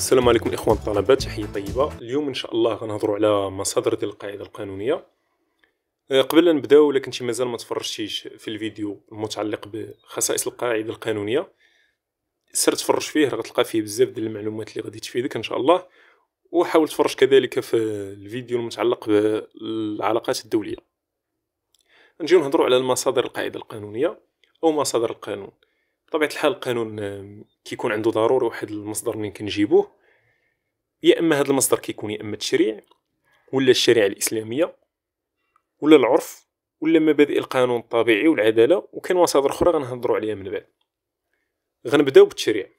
السلام عليكم اخوان الطلبه تحيه طيبه اليوم ان شاء الله غنهضروا على مصادر ديال القاعده القانونيه آه، قبل ان نبداو الا كنتي مازال ما تفرجتيش في الفيديو المتعلق بخصائص القاعده القانونيه سر تفرج فيه راه غتلقى فيه بزاف ديال المعلومات اللي غادي تفيدك ان شاء الله وحاول تفرج كذلك في الفيديو المتعلق بالعلاقات الدوليه نجيو نهضروا على المصادر القاعده القانونيه او مصادر القانون بطبيعه الحال القانون كيكون عنده ضروري واحد المصدر منين كنجيبوه يا اما هذا المصدر كيكون يا اما التشريع ولا الشريعه الاسلاميه ولا العرف ولا مبادئ القانون الطبيعي والعداله وكاين مصادر اخرى غنهضروا عليها من بعد غنبداو بالتشريع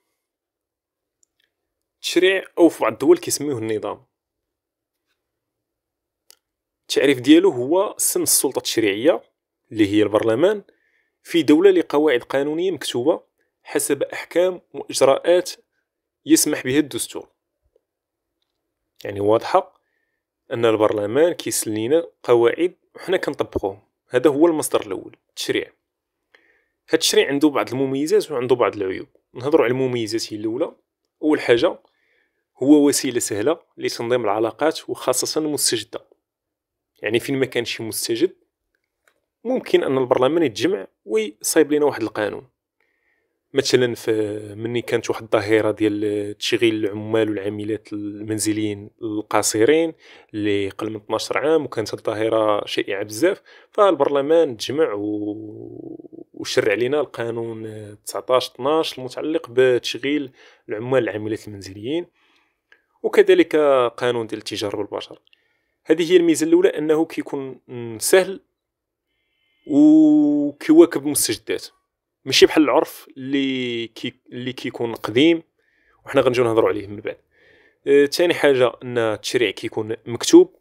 التشريع او في بعض الدول كيسميوه النظام التعريف ديالو هو سن السلطه التشريعيه اللي هي البرلمان في دولة لقواعد قانونية مكتوبة حسب أحكام وإجراءات يسمح بها الدستور يعني واضحة أن البرلمان كيسلينا لينا قواعد وحنا كنطبقوهم هذا هو المصدر الأول التشريع هاد التشريع عنده بعض المميزات وعنده بعض العيوب نهضروا على المميزات هي الأولى أول حاجة هو وسيلة سهلة لتنظيم العلاقات وخاصة المستجدة يعني فين ما كان شي مستجد ممكن ان البرلمان يتجمع ويصايب لنا واحد القانون مثلا مني كانت واحد الظاهره ديال تشغيل العمال والعاملات المنزليين القاصرين اللي قل من 12 عام وكانت الظاهره شائعه بزاف فالبرلمان تجمع و... وشرع لنا القانون 19 12 المتعلق بتشغيل العمال العاملات المنزليين وكذلك قانون ديال التجاره بالبشر هذه هي الميزه الاولى انه كيكون سهل وكواكب مسجدات ماشي بحال العرف اللي كي اللي كيكون قديم وحنا غنجيو نهضروا عليه من بعد ثاني أه، حاجه ان التشريع كيكون مكتوب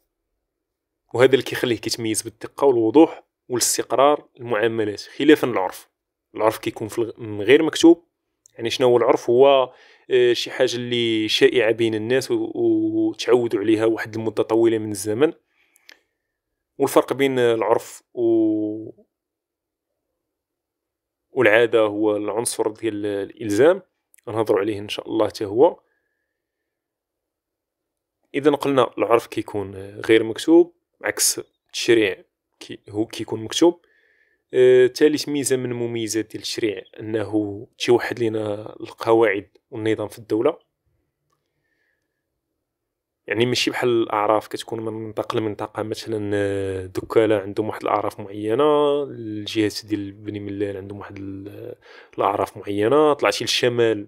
وهذا اللي كيخليه كيتميز بالدقه والوضوح والاستقرار المعاملات خلافا للعرف العرف كيكون في غير مكتوب يعني شنو هو العرف هو أه، شي حاجه اللي شائعه بين الناس وتعودوا عليها واحد المده طويله من الزمن والفرق بين العرف و والعاده هو العنصر ديال الالزام غنهضروا عليه ان شاء الله حتى هو اذا قلنا العرف كيكون غير مكتوب عكس التشريع كي هو كيكون مكتوب ثالث آه، ميزه من مميزات ديال التشريع انه تيوحد لنا القواعد والنظام في الدوله يعني ماشي بحال الاعراف كتكون من منطقه لمنطقه مثلا آه، دكاله عندهم واحد الاعراف معينه الجهات ديال بني ملال عندهم واحد الاعراف معينه طلعتي للشمال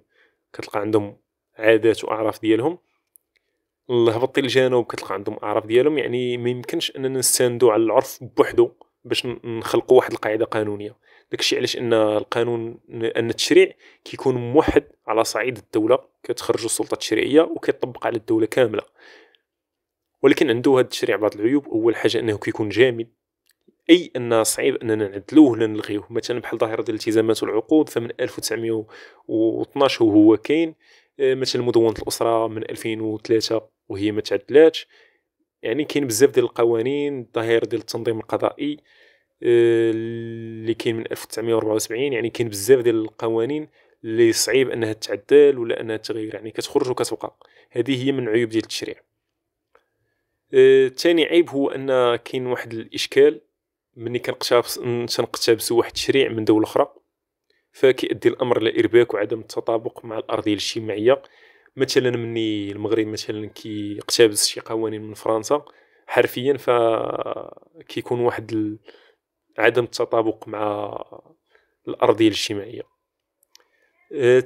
كتلقى عندهم عادات واعراف ديالهم هبطي للجنوب كتلقى عندهم اعراف ديالهم يعني ما يمكنش اننا نستندوا على العرف بوحدو باش نخلقوا واحد القاعده قانونيه داكشي علاش ان القانون ان التشريع كيكون موحد على صعيد الدوله كتخرجوا السلطه التشريعيه وكيطبق على الدوله كامله ولكن عنده هذا التشريع بعض العيوب اول حاجه انه كيكون جامد اي ان صعيب اننا نعدلوه ولا نلغيوه مثلا بحال ظاهره الالتزامات والعقود فمن 1912 وهو كاين آه، مثلا مدونه الاسره من 2003 وهي ما تعدلاتش يعني كاين بزاف ديال القوانين ظاهره ديال التنظيم القضائي آه، اللي كاين من 1974 يعني كاين بزاف ديال القوانين اللي صعيب انها تتعدل ولا انها تغير يعني كتخرج وكتبقى هذه هي من عيوب ديال التشريع ثاني آه، عيب هو ان كاين واحد الاشكال ملي كنقتبس تنقتبس واحد التشريع من دوله اخرى فكيؤدي الامر الى ارباك وعدم التطابق مع الارضيه الاجتماعيه مثلا مني المغرب مثلا كيقتبس شي قوانين من فرنسا حرفيا فكيكون واحد ال... عدم التطابق مع الارضيه الاجتماعيه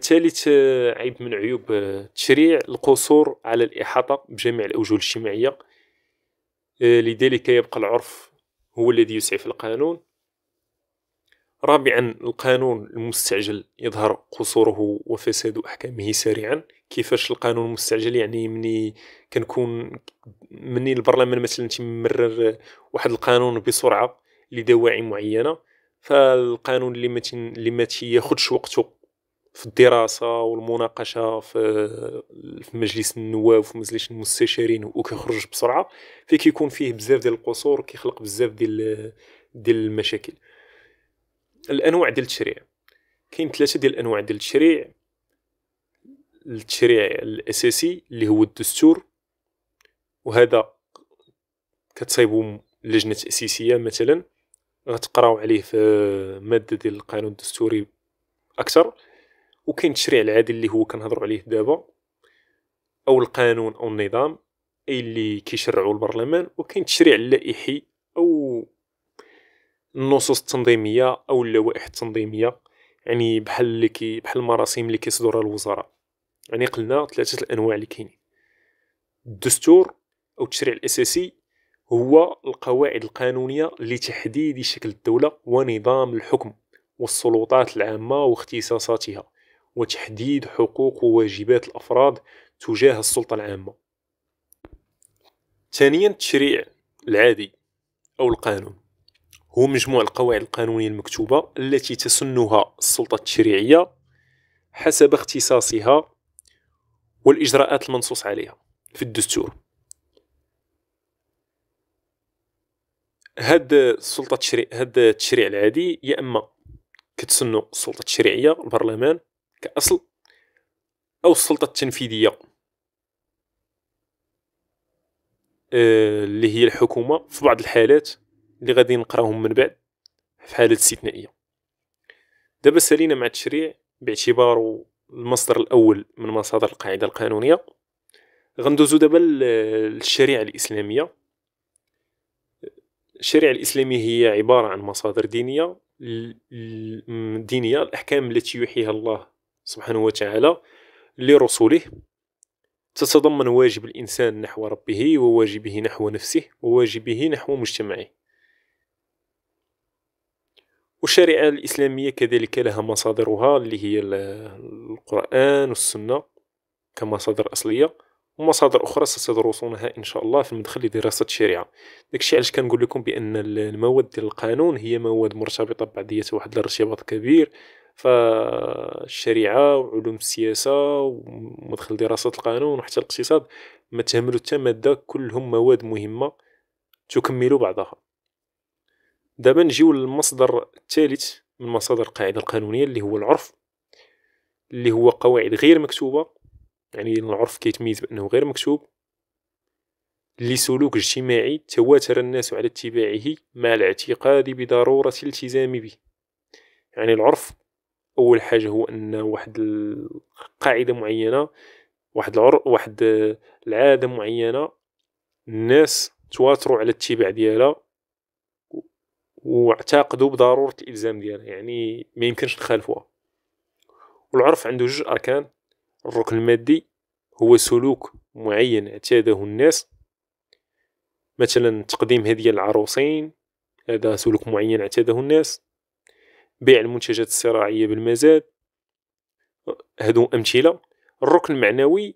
ثالث أه، عيب من عيوب أه، التشريع القصور على الاحاطه بجميع الاوجه الاجتماعيه أه، لذلك يبقى العرف هو الذي يسعف القانون رابعا القانون المستعجل يظهر قصوره وفساد احكامه سريعا كيفاش القانون المستعجل يعني مني كنكون مني البرلمان مثلا تيمرر واحد القانون بسرعه لدواعي معينه فالقانون اللي ما اللي ما تياخذش وقته في الدراسه والمناقشه في مجلس النواب وفي مجلس المستشارين وكيخرج بسرعه في كيكون فيه بزاف ديال القصور كيخلق بزاف ديال ديال المشاكل الانواع ديال التشريع كاين ثلاثه ديال الانواع ديال التشريع التشريع الاساسي اللي هو الدستور وهذا كتصايبو لجنه تاسيسيه مثلا غتقراو عليه في ماده ديال القانون الدستوري اكثر وكاين التشريع العادي اللي هو كنهضروا عليه دابا او القانون او النظام اي اللي كيشرعوا البرلمان وكاين التشريع اللائحي او النصوص التنظيميه او اللوائح التنظيميه يعني بحال اللي كي بحال المراسيم اللي كيصدرها الوزراء يعني قلنا ثلاثه الانواع اللي كاينين الدستور او التشريع الاساسي هو القواعد القانونية لتحديد شكل الدولة ونظام الحكم والسلطات العامة واختصاصاتها وتحديد حقوق وواجبات الأفراد تجاه السلطة العامة ثانيا التشريع العادي أو القانون هو مجموع القواعد القانونية المكتوبة التي تسنها السلطة التشريعية حسب اختصاصها والإجراءات المنصوص عليها في الدستور هاد السلطه التشريع هاد التشريع العادي يا اما كتسنو السلطه التشريعيه البرلمان كاصل او السلطه التنفيذيه آه، اللي هي الحكومه في بعض الحالات اللي غادي نقراهم من بعد في حالات استثنائيه دابا سالينا مع التشريع باعتبارو المصدر الاول من مصادر القاعده القانونيه غندوزو دابا للشريعه الاسلاميه الشريعة الإسلامية هي عبارة عن مصادر دينية دينية الأحكام التي يوحيها الله سبحانه وتعالى لرسوله تتضمن واجب الإنسان نحو ربه وواجبه نحو نفسه وواجبه نحو مجتمعه والشريعة الإسلامية كذلك لها مصادرها اللي هي القرآن والسنة كمصادر أصلية ومصادر اخرى ستدرسونها ان شاء الله في المدخل لدراسه الشريعه داكشي علاش كنقول لكم بان المواد ديال القانون هي مواد مرتبطه ببعضيتها واحد الارتباط كبير فالشريعه وعلوم السياسه ومدخل دراسه القانون وحتى الاقتصاد ما تهملوا حتى ماده كلهم مواد مهمه تكملوا بعضها دابا نجيو للمصدر الثالث من مصادر القاعده القانونيه اللي هو العرف اللي هو قواعد غير مكتوبه يعني العرف كيتميز بانه غير مكتوب لسلوك اجتماعي تواتر الناس على اتباعه مع الاعتقاد بضرورة الالتزام به يعني العرف أول حاجة هو أن واحد القاعدة معينة واحد العرف واحد العادة معينة الناس تواتروا على الاتباع ديالها واعتقدوا بضرورة الالتزام ديالها يعني ما يمكنش نخالفوها والعرف عنده جوج أركان الركن المادي هو سلوك معين اعتاده الناس مثلا تقديم هدية للعروسين هذا سلوك معين اعتاده الناس بيع المنتجات الصراعية بالمزاد هادو أمثلة الركن المعنوي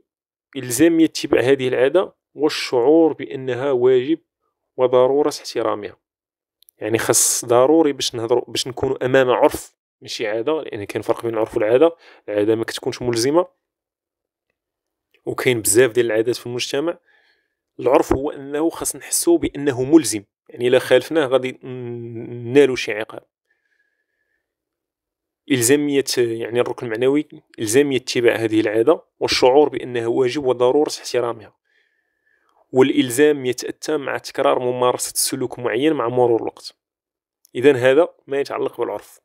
إلزامية اتباع هذه العادة والشعور بأنها واجب وضرورة احترامها يعني خاص ضروري باش نهضروا باش نكونوا امام عرف ماشي عاده لان كاين فرق بين العرف والعاده العاده ما كتكونش ملزمه وكاين بزاف ديال العادات في المجتمع العرف هو انه خاص نحسو بانه ملزم يعني الا خالفناه غادي نالو شي عقاب الزاميه يعني الركن المعنوي الزاميه اتباع هذه العاده والشعور بانها واجب وضروره احترامها والالزام يتاتى مع تكرار ممارسه سلوك معين مع مرور الوقت اذا هذا ما يتعلق بالعرف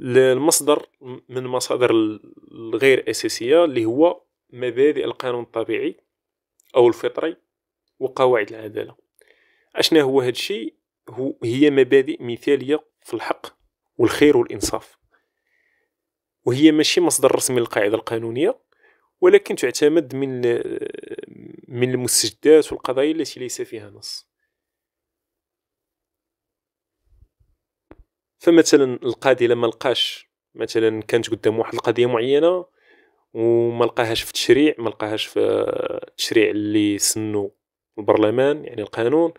المصدر من المصادر الغير أساسية اللي هو مبادئ القانون الطبيعي أو الفطري وقواعد العدالة أشنا هو هذا الشيء هي مبادئ مثالية في الحق والخير والإنصاف وهي ماشي مصدر رسمي للقاعدة القانونية ولكن تعتمد من من المستجدات والقضايا التي ليس فيها نص فمثلا القاضي لما لقاش مثلا كانت قدام واحد القضيه معينه وما لقاهاش في التشريع ما لقاهاش في التشريع اللي سنو البرلمان يعني القانون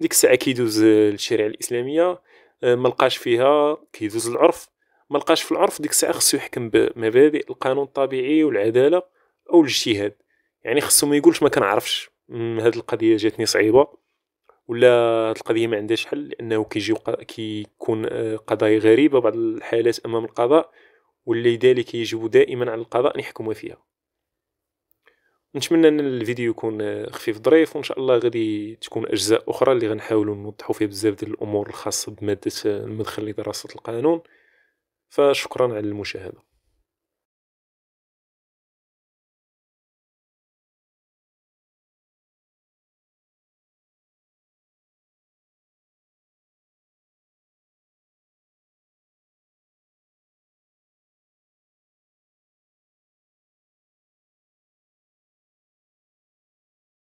ديك الساعه كيدوز للشريعه الاسلاميه آه، ما لقاش فيها كيدوز العرف ما لقاش في العرف ديك الساعه خصو يحكم بمبادئ القانون الطبيعي والعداله او الاجتهاد يعني خصو ما يقولش ما كنعرفش هاد القضيه جاتني صعيبه ولا القضيه ما عندهاش حل لانه كيجيو كيكون آه، قضايا غريبه بعض الحالات امام القضاء ولذلك يجب دائما على القضاء ان يحكم فيها نتمنى ان الفيديو يكون آه، خفيف ظريف وان شاء الله غادي تكون اجزاء اخرى اللي غنحاولوا نوضحوا فيها بزاف ديال الامور الخاصه بماده المدخل لدراسه القانون فشكرا على المشاهده